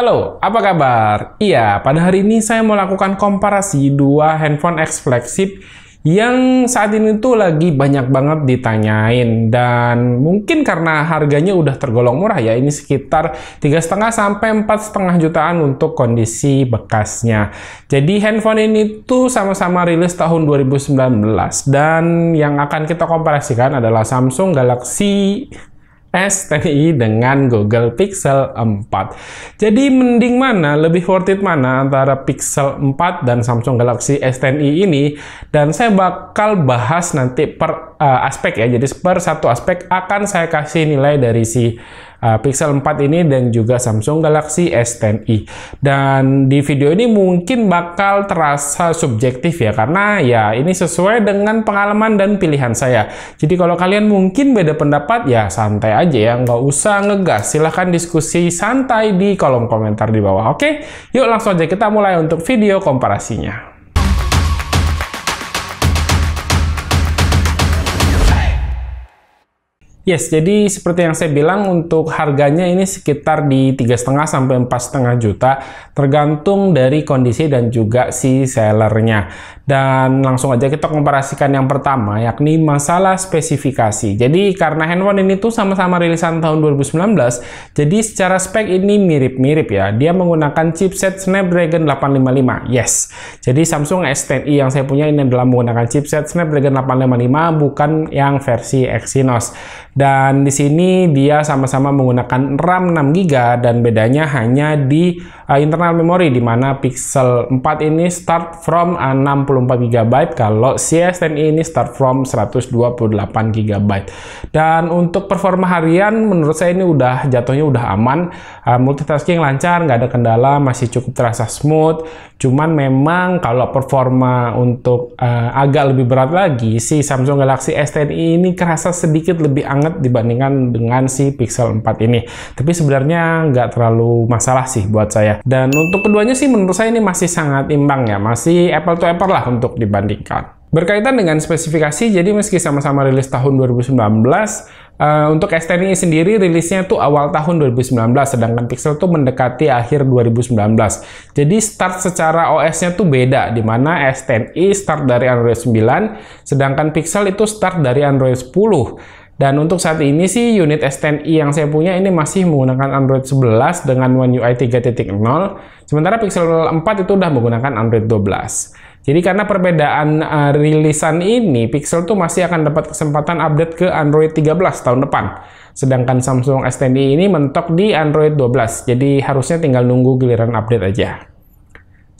Halo, apa kabar? Iya, pada hari ini saya mau lakukan komparasi dua handphone X flagship yang saat ini tuh lagi banyak banget ditanyain dan mungkin karena harganya udah tergolong murah ya ini sekitar tiga sampai empat jutaan untuk kondisi bekasnya jadi handphone ini tuh sama-sama rilis tahun 2019 dan yang akan kita komparasikan adalah Samsung Galaxy S i dengan Google Pixel 4. Jadi mending mana, lebih worth it mana antara Pixel 4 dan Samsung Galaxy S TNI ini dan saya bakal bahas nanti per uh, aspek ya. Jadi per satu aspek akan saya kasih nilai dari si uh, Pixel 4 ini dan juga Samsung Galaxy S10i. E. Dan di video ini mungkin bakal terasa subjektif ya karena ya ini sesuai dengan pengalaman dan pilihan saya. Jadi kalau kalian mungkin beda pendapat ya santai aja ya, nggak usah ngegas. Silahkan diskusi santai di kolom komentar di bawah. Oke, yuk langsung aja kita mulai untuk video komparasinya. Yes, jadi seperti yang saya bilang untuk harganya ini sekitar di tiga setengah sampai empat setengah juta, tergantung dari kondisi dan juga si sellernya. Dan langsung aja kita komparasikan yang pertama, yakni masalah spesifikasi. Jadi karena handphone ini tuh sama-sama rilisan tahun 2019, jadi secara spek ini mirip-mirip ya. Dia menggunakan chipset Snapdragon 855. Yes. Jadi Samsung S10i yang saya punya ini adalah menggunakan chipset Snapdragon 855, bukan yang versi Exynos. Dan di sini dia sama-sama menggunakan RAM 6GB dan bedanya hanya di uh, internal memory di mana Pixel 4 ini start from uh, eh, 60 64GB kalau si 10 ini start from 128GB dan untuk performa harian menurut saya ini udah jatuhnya udah aman uh, multitasking lancar nggak ada kendala masih cukup terasa smooth cuman memang kalau performa untuk uh, agak lebih berat lagi si Samsung Galaxy S10 ini kerasa sedikit lebih anget dibandingkan dengan si Pixel 4 ini tapi sebenarnya nggak terlalu masalah sih buat saya dan untuk keduanya sih menurut saya ini masih sangat imbang ya masih apple to apple lah untuk dibandingkan. Berkaitan dengan spesifikasi, jadi meski sama-sama rilis tahun 2019, uh, eh, untuk s 10 e sendiri rilisnya tuh awal tahun 2019, sedangkan Pixel tuh mendekati akhir 2019. Jadi start secara OS-nya tuh beda, di mana S10i start dari Android 9, sedangkan Pixel itu start dari Android 10. Dan untuk saat ini sih unit S10i yang saya punya ini masih menggunakan Android 11 dengan One UI 3.0, sementara Pixel 4 itu udah menggunakan Android 12. Jadi karena perbedaan uh, rilisan ini, Pixel tuh masih akan dapat kesempatan update ke Android 13 tahun depan. Sedangkan Samsung s 10 ini mentok di Android 12, jadi harusnya tinggal nunggu giliran update aja.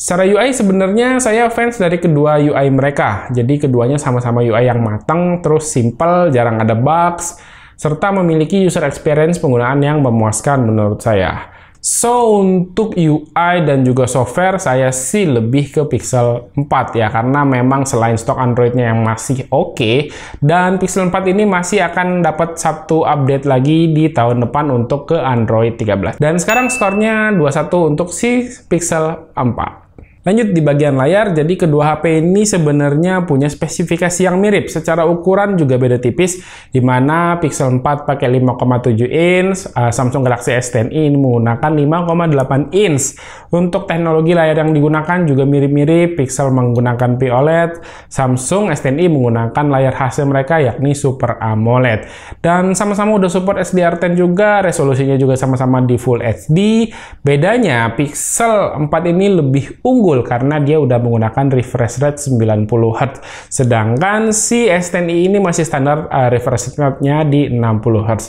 Secara UI sebenarnya saya fans dari kedua UI mereka. Jadi keduanya sama-sama UI yang matang, terus simple, jarang ada bugs, serta memiliki user experience penggunaan yang memuaskan menurut saya. So untuk UI dan juga software saya sih lebih ke Pixel 4 ya karena memang selain stok Androidnya yang masih oke okay, dan Pixel 4 ini masih akan dapat satu update lagi di tahun depan untuk ke Android 13 dan sekarang skornya 21 untuk si Pixel 4. Lanjut di bagian layar, jadi kedua HP ini sebenarnya punya spesifikasi yang mirip. Secara ukuran juga beda tipis, di mana Pixel 4 pakai 5,7 inch, eh, Samsung Galaxy S10 ini menggunakan 5,8 inch. Untuk teknologi layar yang digunakan juga mirip-mirip, Pixel menggunakan OLED Samsung S10 menggunakan layar hasil mereka yakni Super AMOLED. Dan sama-sama udah support hdr 10 juga, resolusinya juga sama-sama di Full HD. Bedanya, Pixel 4 ini lebih unggul unggul karena dia udah menggunakan refresh rate 90 Hz. Sedangkan si S10i ini masih standar uh, refresh rate-nya di 60 Hz.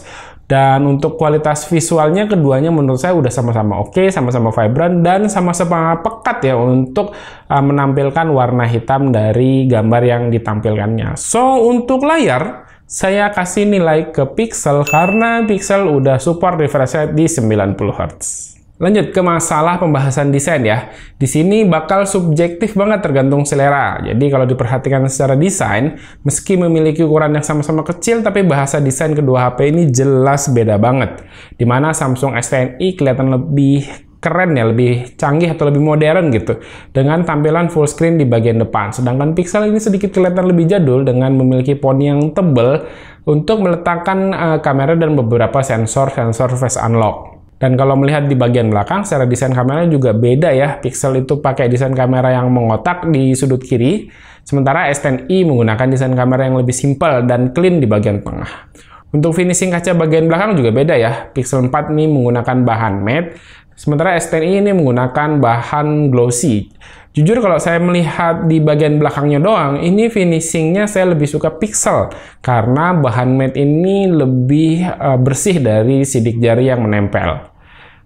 Dan untuk kualitas visualnya keduanya menurut saya udah sama-sama oke, okay, sama-sama vibrant dan sama-sama pekat ya untuk uh, menampilkan warna hitam dari gambar yang ditampilkannya. So, untuk layar saya kasih nilai ke pixel karena pixel udah support refresh rate di 90 Hz. Lanjut ke masalah pembahasan desain ya. Di sini bakal subjektif banget tergantung selera. Jadi kalau diperhatikan secara desain, meski memiliki ukuran yang sama-sama kecil, tapi bahasa desain kedua HP ini jelas beda banget. Dimana Samsung s i kelihatan lebih keren ya, lebih canggih atau lebih modern gitu dengan tampilan full screen di bagian depan. Sedangkan Pixel ini sedikit kelihatan lebih jadul dengan memiliki poni yang tebal untuk meletakkan uh, kamera dan beberapa sensor-sensor face unlock. Dan kalau melihat di bagian belakang, secara desain kamera juga beda ya. Pixel itu pakai desain kamera yang mengotak di sudut kiri, sementara S10i menggunakan desain kamera yang lebih simpel dan clean di bagian tengah. Untuk finishing kaca bagian belakang juga beda ya. Pixel 4 ini menggunakan bahan matte, sementara S10i ini menggunakan bahan glossy. Jujur kalau saya melihat di bagian belakangnya doang, ini finishingnya saya lebih suka pixel karena bahan matte ini lebih eh, bersih dari sidik jari yang menempel.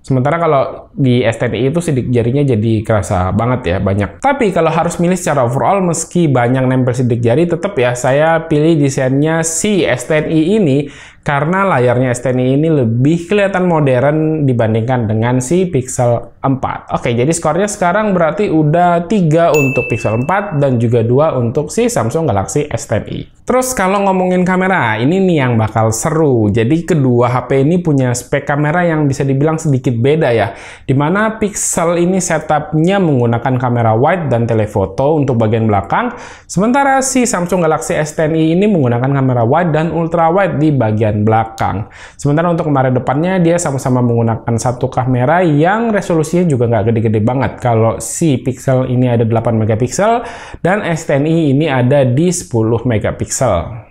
Sementara kalau di STTI itu sidik jarinya jadi kerasa banget ya banyak. Tapi kalau harus milih secara overall meski banyak nempel sidik jari tetap ya saya pilih desainnya si STI ini karena layarnya STI ini lebih kelihatan modern dibandingkan dengan si Pixel 4. Oke, jadi skornya sekarang berarti udah 3 untuk Pixel 4 dan juga 2 untuk si Samsung Galaxy s 10 Terus kalau ngomongin kamera, ini nih yang bakal seru. Jadi kedua HP ini punya spek kamera yang bisa dibilang sedikit beda ya di mana Pixel ini setupnya menggunakan kamera wide dan telefoto untuk bagian belakang, sementara si Samsung Galaxy S10i ini menggunakan kamera wide dan ultra wide di bagian belakang. Sementara untuk kamera depannya dia sama-sama menggunakan satu kamera yang resolusinya juga nggak gede-gede banget. Kalau si Pixel ini ada 8 megapiksel dan S10i ini ada di 10 megapiksel.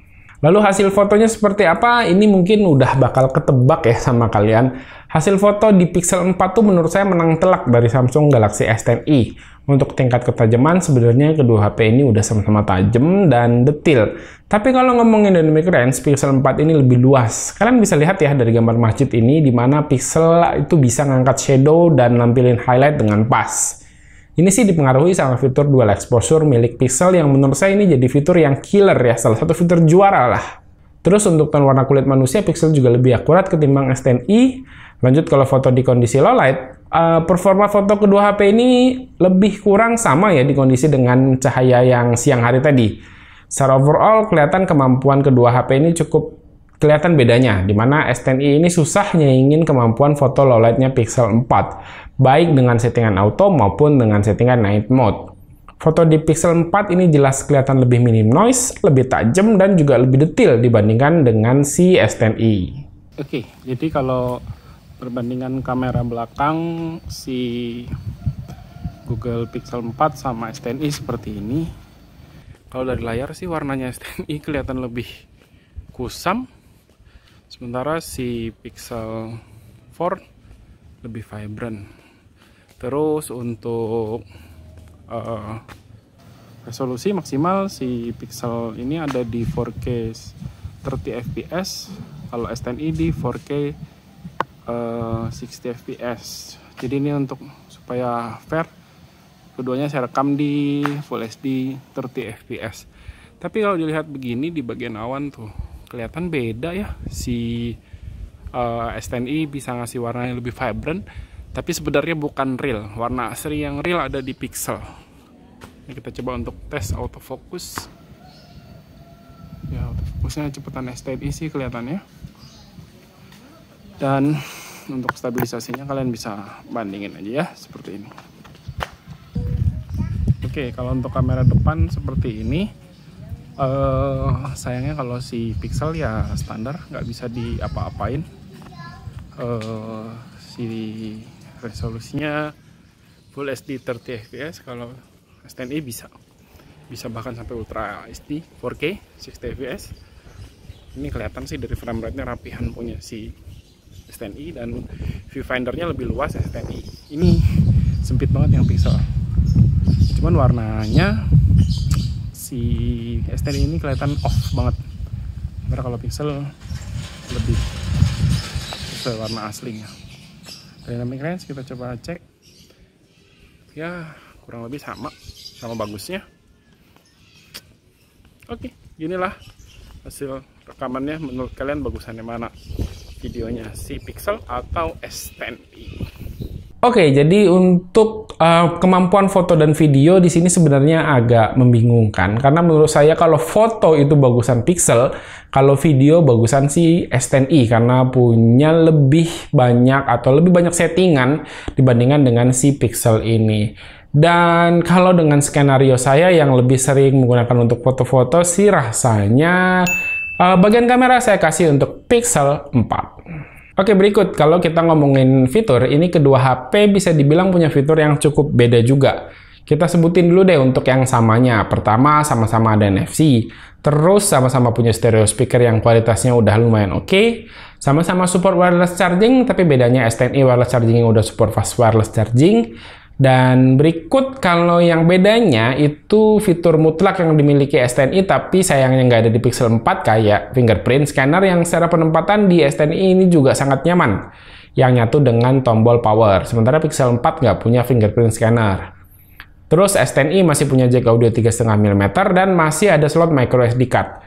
Lalu hasil fotonya seperti apa? Ini mungkin udah bakal ketebak ya sama kalian. Hasil foto di Pixel 4 tuh menurut saya menang telak dari Samsung Galaxy S10i. E. Untuk tingkat ketajaman sebenarnya kedua HP ini udah sama-sama tajam dan detil. Tapi kalau ngomongin dynamic range, Pixel 4 ini lebih luas. Kalian bisa lihat ya dari gambar masjid ini di mana Pixel itu bisa ngangkat shadow dan nampilin highlight dengan pas. Ini sih dipengaruhi sama fitur dual exposure milik Pixel yang menurut saya ini jadi fitur yang killer ya, salah satu fitur juara lah. Terus untuk tone warna kulit manusia, Pixel juga lebih akurat ketimbang S10i. Lanjut kalau foto di kondisi low light, uh, eh, performa foto kedua HP ini lebih kurang sama ya di kondisi dengan cahaya yang siang hari tadi. Secara overall kelihatan kemampuan kedua HP ini cukup kelihatan bedanya, di mana s 10 e ini susah nyaingin kemampuan foto low lightnya Pixel 4, baik dengan settingan auto maupun dengan settingan night mode. Foto di Pixel 4 ini jelas kelihatan lebih minim noise, lebih tajam, dan juga lebih detail dibandingkan dengan si S10i. Oke, jadi kalau perbandingan kamera belakang si Google Pixel 4 sama S10i seperti ini kalau dari layar sih warnanya S10i kelihatan lebih kusam sementara si Pixel 4 lebih vibrant terus untuk uh, resolusi maksimal si Pixel ini ada di 4K 30 fps kalau S10i di 4K 60 eh, fps jadi ini untuk supaya fair keduanya saya rekam di full HD 30 fps tapi kalau dilihat begini di bagian awan tuh kelihatan beda ya si uh, s bisa ngasih warna yang lebih vibrant tapi sebenarnya bukan real warna asli yang real ada di pixel ini kita coba untuk tes autofocus ya autofocusnya cepetan s 10 sih kelihatannya dan untuk stabilisasinya kalian bisa bandingin aja ya seperti ini Oke kalau untuk kamera depan seperti ini uh, sayangnya kalau si Pixel ya standar nggak bisa di apa apain uh, eh, si resolusinya Full HD 30 fps kalau s bisa bisa bahkan sampai Ultra HD 4K 60 fps ini kelihatan sih dari frame rate-nya rapihan punya si stand I dan viewfindernya lebih luas stand I ini sempit banget yang pixel cuman warnanya si stand ini kelihatan off banget karena kalau pixel lebih sesuai warna aslinya dynamic range kita coba cek ya kurang lebih sama sama bagusnya oke okay, inilah hasil rekamannya menurut kalian bagusannya mana videonya si Pixel atau S10i. E. Oke, jadi untuk uh, kemampuan foto dan video di sini sebenarnya agak membingungkan karena menurut saya kalau foto itu bagusan Pixel, kalau video bagusan si S10i e. karena punya lebih banyak atau lebih banyak settingan dibandingkan dengan si Pixel ini. Dan kalau dengan skenario saya yang lebih sering menggunakan untuk foto-foto sih rasanya Eh, bagian kamera saya kasih untuk Pixel 4. Oke berikut, kalau kita ngomongin fitur, ini kedua HP bisa dibilang punya fitur yang cukup beda juga. Kita sebutin dulu deh untuk yang samanya. Pertama, sama-sama ada NFC. Terus, sama-sama punya stereo speaker yang kualitasnya udah lumayan oke. Okay. Sama-sama support wireless charging, tapi bedanya s 10 wireless charging yang udah support fast wireless charging. Dan berikut kalau yang bedanya itu fitur mutlak yang dimiliki s i tapi sayangnya nggak ada di Pixel 4 kayak fingerprint scanner yang secara penempatan di s i ini juga sangat nyaman yang nyatu dengan tombol power. Sementara Pixel 4 nggak punya fingerprint scanner. Terus s i masih punya jack audio 3,5 mm dan masih ada slot micro SD card.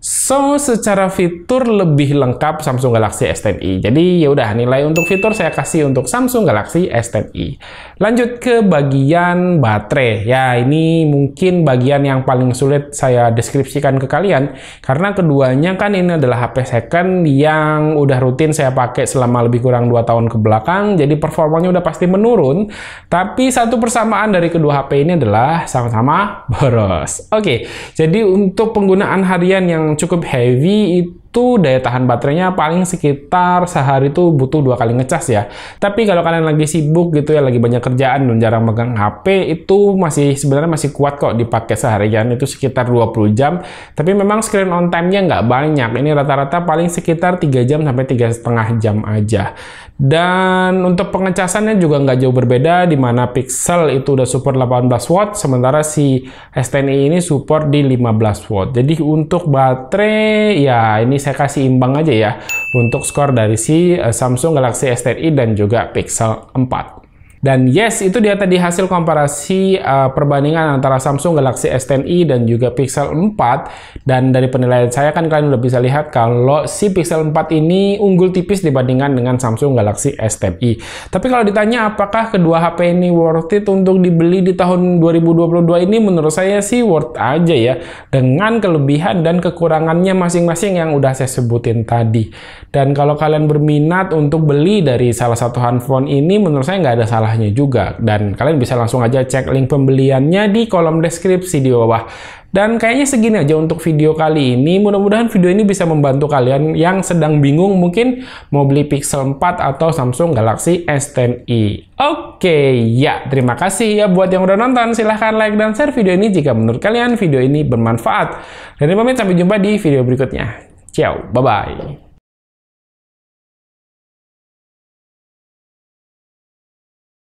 So, secara fitur lebih lengkap Samsung Galaxy S10 e Jadi, ya udah nilai untuk fitur saya kasih untuk Samsung Galaxy S10 e Lanjut ke bagian baterai. Ya, ini mungkin bagian yang paling sulit saya deskripsikan ke kalian karena keduanya kan ini adalah HP second yang udah rutin saya pakai selama lebih kurang 2 tahun ke belakang. Jadi, performanya udah pasti menurun. Tapi satu persamaan dari kedua HP ini adalah sama-sama boros. Oke, jadi untuk penggunaan harian yang cukup heavy itu itu daya tahan baterainya paling sekitar sehari itu butuh dua kali ngecas ya. Tapi kalau kalian lagi sibuk gitu ya, lagi banyak kerjaan dan jarang megang HP, itu masih sebenarnya masih kuat kok dipakai seharian itu sekitar 20 jam. Tapi memang screen on time-nya nggak banyak. Ini rata-rata paling sekitar 3 jam sampai tiga setengah jam aja. Dan untuk pengecasannya juga nggak jauh berbeda, di mana Pixel itu udah support 18 watt, sementara si S10i e ini support di 15 watt. Jadi untuk baterai ya ini saya kasih imbang aja ya untuk skor dari si eh, Samsung Galaxy S10i dan juga Pixel 4. Dan yes, itu dia tadi hasil komparasi uh, perbandingan antara Samsung Galaxy S10i e dan juga Pixel 4. Dan dari penilaian saya kan kalian udah bisa lihat kalau si Pixel 4 ini unggul tipis dibandingkan dengan Samsung Galaxy S10i. E. Tapi kalau ditanya apakah kedua HP ini worth it untuk dibeli di tahun 2022 ini, menurut saya sih worth aja ya. Dengan kelebihan dan kekurangannya masing-masing yang udah saya sebutin tadi. Dan kalau kalian berminat untuk beli dari salah satu handphone ini, menurut saya nggak ada salah jumlahnya juga. Dan kalian bisa langsung aja cek link pembeliannya di kolom deskripsi di bawah. Dan kayaknya segini aja untuk video kali ini. Mudah-mudahan video ini bisa membantu kalian yang sedang bingung mungkin mau beli Pixel 4 atau Samsung Galaxy s 10 e Oke, ya terima kasih ya buat yang udah nonton. Silahkan like dan share video ini jika menurut kalian video ini bermanfaat. Dan pamit sampai jumpa di video berikutnya. Ciao, bye-bye.